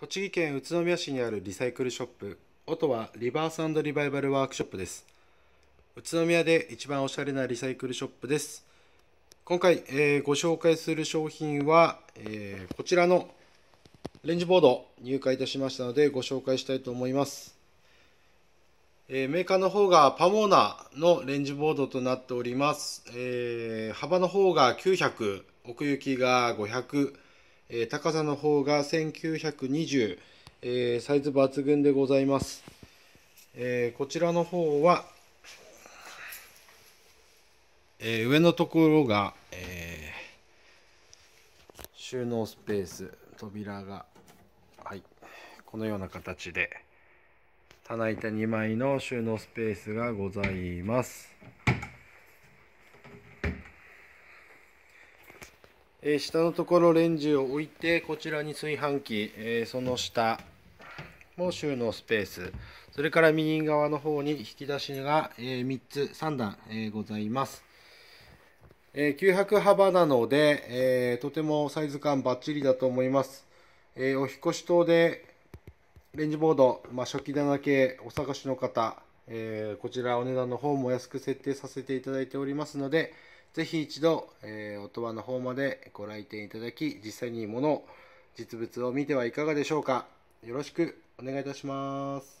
栃木県宇都宮市にあるリサイクルショップ音はリバースリバイバルワークショップです宇都宮で一番おしゃれなリサイクルショップです今回、えー、ご紹介する商品は、えー、こちらのレンジボード入荷いたしましたのでご紹介したいと思います、えー、メーカーの方がパモーナのレンジボードとなっております、え幅の方が900奥行きが500え高さの方が1920、えー、サイズ抜群でございます、えー、こちらの方は、えー、上のところが、え収納スペース扉がはいこのような形で棚板2枚の収納スペースがございますえー、下のところレンジを置いてこちらに炊飯器、えー、その下も収納スペースそれから右側の方に引き出しが、え3つ3段、えございます、え900幅なので、えとてもサイズ感バッチリだと思います、えお引越し等でレンジボード、まあ、初期棚系お探しの方、えこちらお値段の方も安く設定させていただいておりますので、ぜひ一度、えー、音羽の方までご来店いただき、実際にもの、実物を見てはいかがでしょうか。よろしくお願いいたします。